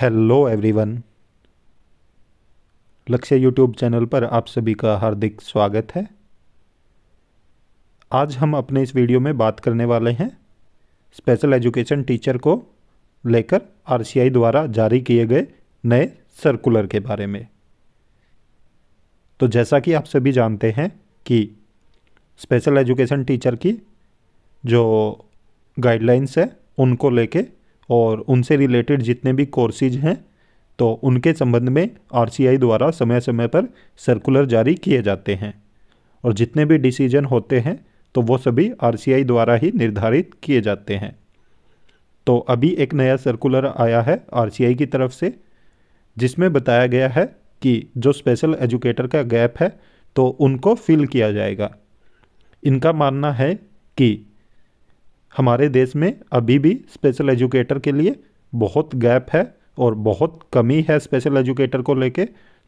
hello everyone Lakshya YouTube channel पर आप सभी का हार्दिक स्वागत है आज हम अपने इस वीडियो में बात करने वाले हैं स्पेशल एजुकेशन टीचर को लेकर आरसीआई द्वारा जारी किए गए नए सर्कुलर के बारे में तो जैसा कि आप सभी जानते हैं कि स्पेशल एजुकेशन टीचर की जो गाइडलाइंस है उनको लेके और उनसे रिलेटेड जितने भी कोर्सेज हैं तो उनके संबंध में आर द्वारा समय समय पर सर्कुलर जारी किए जाते हैं और जितने भी डिसीजन होते हैं तो वो सभी आर द्वारा ही निर्धारित किए जाते हैं तो अभी एक नया सर्कुलर आया है आर की तरफ से जिसमें बताया गया है कि जो स्पेशल एजुकेटर का गैप है तो उनको फिल किया जाएगा इनका मानना है कि हमारे देश में अभी भी स्पेशल एजुकेटर के लिए बहुत गैप है और बहुत कमी है स्पेशल एजुकेटर को लेके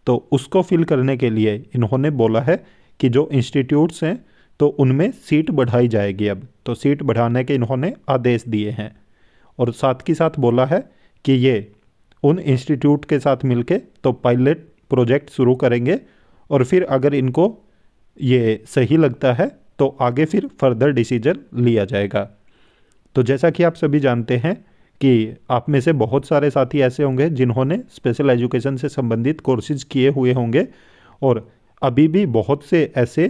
तो उसको फिल करने के लिए इन्होंने बोला है कि जो इंस्टीट्यूट्स हैं तो उनमें सीट बढ़ाई जाएगी अब तो सीट बढ़ाने के इन्होंने आदेश दिए हैं और साथ ही साथ बोला है कि ये उन इंस्टीट्यूट के साथ मिलके तो पायलट प्रोजेक्ट शुरू करेंगे और फिर अगर इनको ये सही लगता है तो आगे फिर फर्दर डिसीजन लिया जाएगा तो जैसा कि आप सभी जानते हैं कि आप में से बहुत सारे साथी ऐसे होंगे जिन्होंने स्पेशल एजुकेशन से संबंधित कोर्सेज किए हुए होंगे और अभी भी बहुत से ऐसे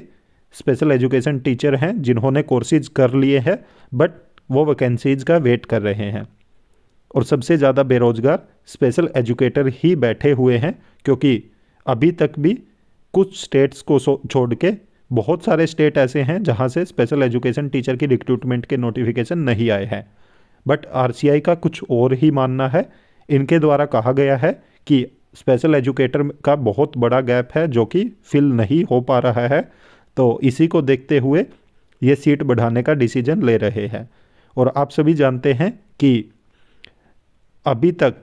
स्पेशल एजुकेशन टीचर हैं जिन्होंने कोर्सेज कर लिए हैं बट वो वैकेंसीज का वेट कर रहे हैं और सबसे ज़्यादा बेरोजगार स्पेशल एजुकेटर ही बैठे हुए हैं क्योंकि अभी तक भी कुछ स्टेट्स को छोड़ के बहुत सारे स्टेट ऐसे हैं जहाँ से स्पेशल एजुकेशन टीचर की रिक्रूटमेंट के नोटिफिकेशन नहीं आए हैं बट आर का कुछ और ही मानना है इनके द्वारा कहा गया है कि स्पेशल एजुकेटर का बहुत बड़ा गैप है जो कि फिल नहीं हो पा रहा है तो इसी को देखते हुए ये सीट बढ़ाने का डिसीजन ले रहे हैं और आप सभी जानते हैं कि अभी तक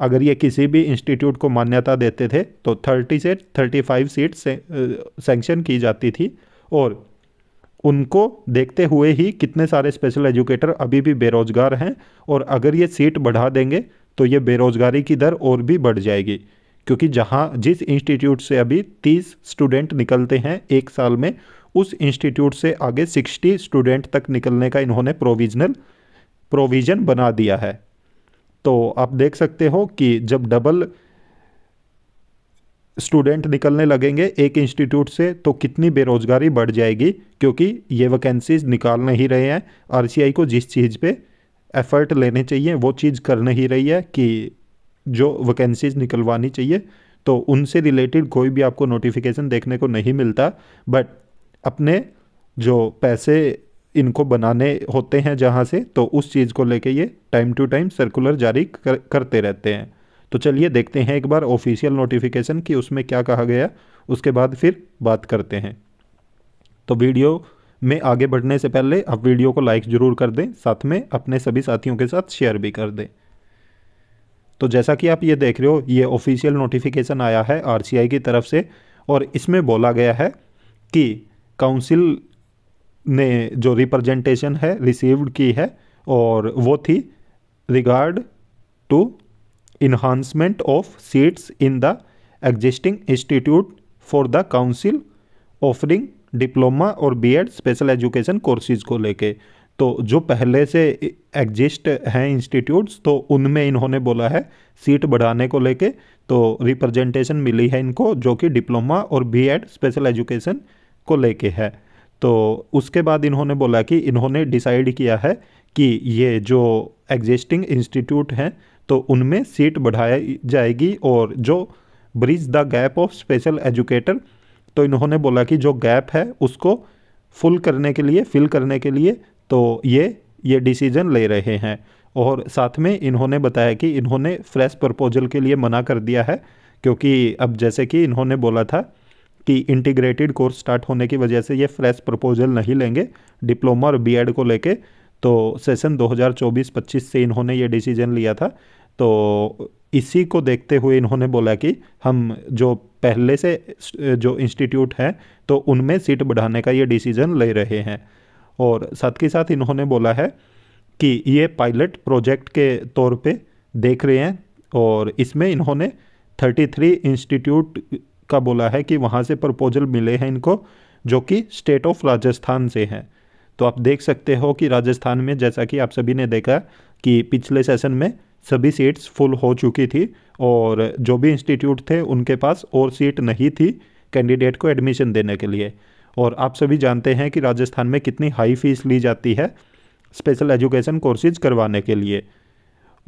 अगर ये किसी भी इंस्टीट्यूट को मान्यता देते थे तो 30 से 35 सीट सेंक्शन की जाती थी और उनको देखते हुए ही कितने सारे स्पेशल एजुकेटर अभी भी बेरोज़गार हैं और अगर ये सीट बढ़ा देंगे तो ये बेरोज़गारी की दर और भी बढ़ जाएगी क्योंकि जहाँ जिस इंस्टीट्यूट से अभी 30 स्टूडेंट निकलते हैं एक साल में उस इंस्टीट्यूट से आगे 60 स्टूडेंट तक निकलने का इन्होंने प्रोविजनल प्रोविज़न बना दिया है तो आप देख सकते हो कि जब डबल स्टूडेंट निकलने लगेंगे एक इंस्टीट्यूट से तो कितनी बेरोज़गारी बढ़ जाएगी क्योंकि ये वैकेंसीज निकाल नहीं रहे हैं आर को जिस चीज़ पे एफर्ट लेने चाहिए वो चीज़ कर नहीं रही है कि जो वैकेंसीज निकलवानी चाहिए तो उनसे रिलेटेड कोई भी आपको नोटिफिकेशन देखने को नहीं मिलता बट अपने जो पैसे इनको बनाने होते हैं जहाँ से तो उस चीज़ को लेके ये टाइम टू टाइम सर्कुलर जारी कर, करते रहते हैं तो चलिए देखते हैं एक बार ऑफिशियल नोटिफिकेशन कि उसमें क्या कहा गया उसके बाद फिर बात करते हैं तो वीडियो में आगे बढ़ने से पहले आप वीडियो को लाइक ज़रूर कर दें साथ में अपने सभी साथियों के साथ शेयर भी कर दें तो जैसा कि आप ये देख रहे हो ये ऑफिशियल नोटिफिकेशन आया है आरसीआई की तरफ से और इसमें बोला गया है कि काउंसिल ने जो रिप्रेजेंटेशन है रिसीव्ड की है और वो थी regard to enhancement of seats in the existing institute for the council offering diploma और बीएड स्पेशल एजुकेशन कोर्सेज को लेके तो जो पहले से एग्जिस्ट हैं इंस्टीट्यूट्स तो उनमें इन्होंने बोला है सीट बढ़ाने को लेके तो रिप्रेजेंटेशन मिली है इनको जो कि डिप्लोमा और बीएड स्पेशल एजुकेशन को लेके है तो उसके बाद इन्होंने बोला कि इन्होंने डिसाइड किया है कि ये जो एग्जिस्टिंग इंस्टीट्यूट हैं तो उनमें सीट बढ़ाई जाएगी और जो bridge the gap of special educator तो इन्होंने बोला कि जो गैप है उसको फुल करने के लिए फिल करने के लिए तो ये ये डिसीजन ले रहे हैं और साथ में इन्होंने बताया कि इन्होंने फ्रेश प्रपोजल के लिए मना कर दिया है क्योंकि अब जैसे कि इन्होंने बोला था कि इंटीग्रेटेड कोर्स स्टार्ट होने की वजह से ये फ्रेश प्रपोजल नहीं लेंगे डिप्लोमा और बीएड को लेके तो सेशन 2024-25 से इन्होंने ये डिसीजन लिया था तो इसी को देखते हुए इन्होंने बोला कि हम जो पहले से जो इंस्टीट्यूट हैं तो उनमें सीट बढ़ाने का ये डिसीजन ले रहे हैं और साथ के साथ इन्होंने बोला है कि ये पायलट प्रोजेक्ट के तौर पे देख रहे हैं और इसमें इन्होंने 33 इंस्टीट्यूट का बोला है कि वहाँ से प्रपोजल मिले हैं इनको जो कि स्टेट ऑफ राजस्थान से हैं तो आप देख सकते हो कि राजस्थान में जैसा कि आप सभी ने देखा कि पिछले सेशन में सभी सीट्स फुल हो चुकी थी और जो भी इंस्टीट्यूट थे उनके पास और सीट नहीं थी कैंडिडेट को एडमिशन देने के लिए और आप सभी जानते हैं कि राजस्थान में कितनी हाई फीस ली जाती है स्पेशल एजुकेशन कोर्सेज करवाने के लिए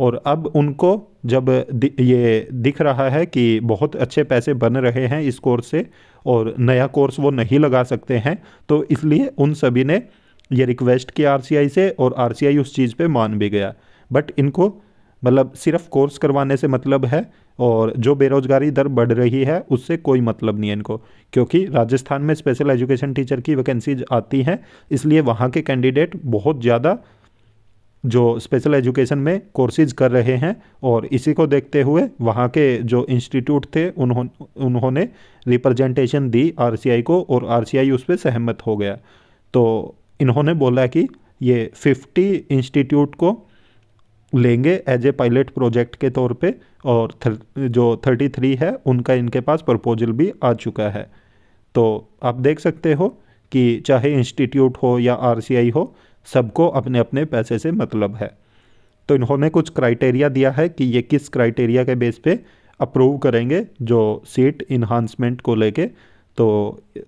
और अब उनको जब दि, ये दिख रहा है कि बहुत अच्छे पैसे बन रहे हैं इस कोर्स से और नया कोर्स वो नहीं लगा सकते हैं तो इसलिए उन सभी ने ये रिक्वेस्ट किया आर से और आर उस चीज़ पर मान भी गया बट इनको मतलब सिर्फ कोर्स करवाने से मतलब है और जो बेरोजगारी दर बढ़ रही है उससे कोई मतलब नहीं है इनको क्योंकि राजस्थान में स्पेशल एजुकेशन टीचर की वैकेंसीज आती हैं इसलिए वहाँ के कैंडिडेट बहुत ज़्यादा जो स्पेशल एजुकेशन में कोर्सेज कर रहे हैं और इसी को देखते हुए वहाँ के जो इंस्टीट्यूट थे उन्होंने उन्होंने रिप्रेजेंटेशन दी आरसीआई को और आरसीआई उस पर सहमत हो गया तो इन्होंने बोला कि ये फिफ्टी इंस्टीट्यूट को लेंगे एज ए पायलट प्रोजेक्ट के तौर पे और थर, जो थर्टी थ्री है उनका इनके पास प्रपोजल भी आ चुका है तो आप देख सकते हो कि चाहे इंस्टीट्यूट हो या आरसीआई हो सबको अपने अपने पैसे से मतलब है तो इन्होंने कुछ क्राइटेरिया दिया है कि ये किस क्राइटेरिया के बेस पे अप्रूव करेंगे जो सीट इन्हांसमेंट को लेके तो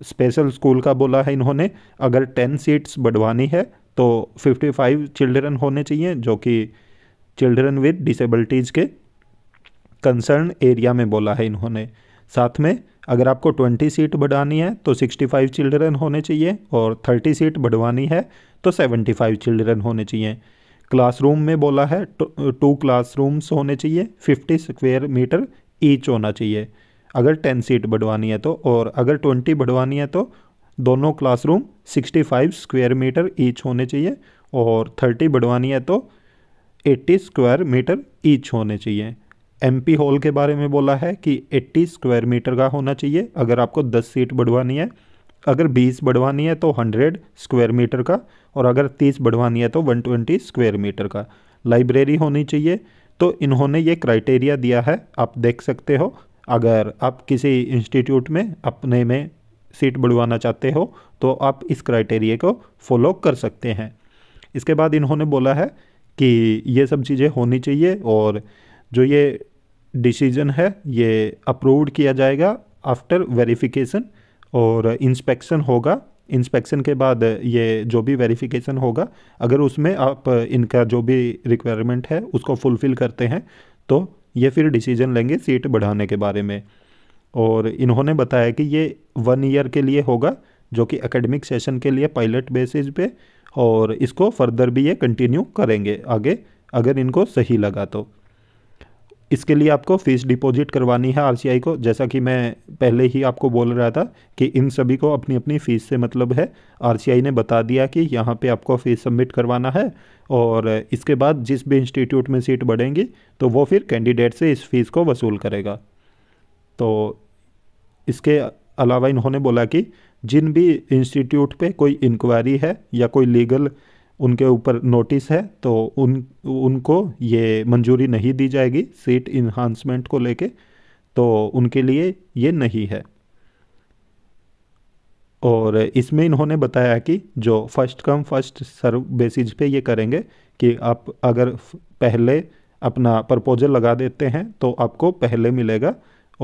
स्पेशल स्कूल का बोला है इन्होंने अगर टेन सीट्स बढ़वानी है तो फिफ्टी फाइव चिल्ड्रन होने चाहिए जो कि चिल्ड्रन विद डिसेबलिटीज़ के कंसर्न एरिया में बोला है इन्होंने साथ में अगर आपको 20 सीट बढ़ानी है तो 65 चिल्ड्रन होने चाहिए और 30 सीट बढ़वानी है तो 75 चिल्ड्रन होने चाहिए क्लासरूम में बोला है टू क्लासरूम्स होने चाहिए 50 स्क्वेयर मीटर ईच होना चाहिए अगर 10 सीट बढ़वानी है तो और अगर 20 बढ़वानी है तो दोनों क्लासरूम 65 स्क्वायर मीटर ईच होने चाहिए और 30 बढ़वानी है तो 80 स्क्वायर मीटर ईच होने चाहिए एमपी हॉल के बारे में बोला है कि 80 स्क्वायर मीटर का होना चाहिए अगर आपको 10 सीट बढ़वानी है अगर 20 बढ़वानी है तो 100 स्क्वायर मीटर का और अगर 30 बढ़वानी है तो 120 स्क्वायर मीटर का लाइब्रेरी होनी चाहिए तो इन्होंने ये क्राइटेरिया दिया है आप देख सकते हो अगर आप किसी इंस्टीट्यूट में अपने में सीट बढ़वाना चाहते हो तो आप इस क्राइटेरिया को फॉलो कर सकते हैं इसके बाद इन्होंने बोला है कि ये सब चीज़ें होनी चाहिए और जो ये डिसीज़न है ये अप्रूव्ड किया जाएगा आफ्टर वेरिफिकेशन और इंस्पेक्शन होगा इंस्पेक्शन के बाद ये जो भी वेरिफिकेशन होगा अगर उसमें आप इनका जो भी रिक्वायरमेंट है उसको फुलफ़िल करते हैं तो ये फिर डिसीजन लेंगे सीट बढ़ाने के बारे में और इन्होंने बताया कि ये वन ईयर के लिए होगा जो कि एकेडमिक सेशन के लिए पायलट बेसिस पे और इसको फर्दर भी ये कंटिन्यू करेंगे आगे अगर इनको सही लगा तो इसके लिए आपको फ़ीस डिपॉजिट करवानी है आरसीआई को जैसा कि मैं पहले ही आपको बोल रहा था कि इन सभी को अपनी अपनी फ़ीस से मतलब है आरसीआई ने बता दिया कि यहाँ पे आपको फ़ीस सबमिट करवाना है और इसके बाद जिस भी इंस्टीट्यूट में सीट बढ़ेंगी तो वो फिर कैंडिडेट से इस फ़ीस को वसूल करेगा तो इसके अलावा इन्होंने बोला कि जिन भी इंस्टीट्यूट पर कोई इंक्वायरी है या कोई लीगल उनके ऊपर नोटिस है तो उन उनको ये मंजूरी नहीं दी जाएगी सीट इन्हांसमेंट को लेके तो उनके लिए ये नहीं है और इसमें इन्होंने बताया कि जो first come first serve basis पे ये करेंगे कि आप अगर पहले अपना प्रपोजल लगा देते हैं तो आपको पहले मिलेगा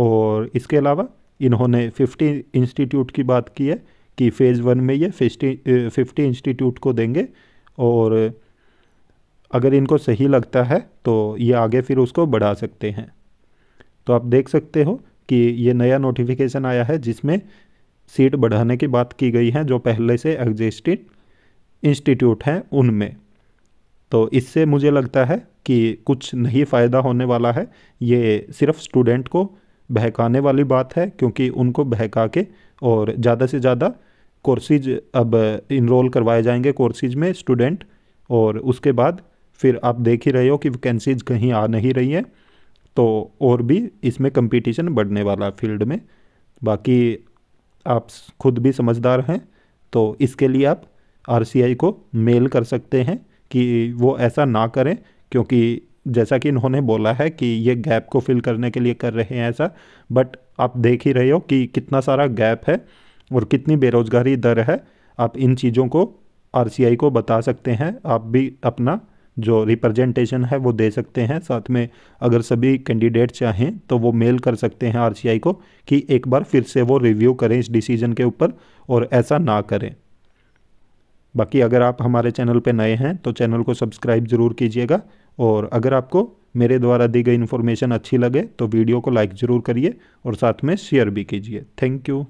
और इसके अलावा इन्होंने फिफ्टी इंस्टीट्यूट की बात की है कि फ़ेज़ वन में ये फिफ्टी फिफ्टी इंस्टीट्यूट को देंगे और अगर इनको सही लगता है तो ये आगे फिर उसको बढ़ा सकते हैं तो आप देख सकते हो कि ये नया नोटिफिकेशन आया है जिसमें सीट बढ़ाने की बात की गई है जो पहले से एग्जिस्टिंग इंस्टीट्यूट हैं उनमें तो इससे मुझे लगता है कि कुछ नहीं फ़ायदा होने वाला है ये सिर्फ स्टूडेंट को बहकाने वाली बात है क्योंकि उनको बहका के और ज़्यादा से ज़्यादा कोर्सेज अब इनरोल करवाए जाएंगे कोर्सेज में स्टूडेंट और उसके बाद फिर आप देख ही रहे हो कि वैकेंसीज कहीं आ नहीं रही हैं तो और भी इसमें कंपटीशन बढ़ने वाला फील्ड में बाकी आप खुद भी समझदार हैं तो इसके लिए आप आर को मेल कर सकते हैं कि वो ऐसा ना करें क्योंकि जैसा कि इन्होंने बोला है कि ये गैप को फिल करने के लिए कर रहे हैं ऐसा बट आप देख ही रहे हो कि कितना सारा गैप है और कितनी बेरोज़गारी दर है आप इन चीज़ों को आर को बता सकते हैं आप भी अपना जो रिप्रेजेंटेशन है वो दे सकते हैं साथ में अगर सभी कैंडिडेट चाहें तो वो मेल कर सकते हैं आर को कि एक बार फिर से वो रिव्यू करें इस डिसीजन के ऊपर और ऐसा ना करें बाकी अगर आप हमारे चैनल पे नए हैं तो चैनल को सब्सक्राइब ज़रूर कीजिएगा और अगर आपको मेरे द्वारा दी गई इन्फॉर्मेशन अच्छी लगे तो वीडियो को लाइक ज़रूर करिए और साथ में शेयर भी कीजिए थैंक यू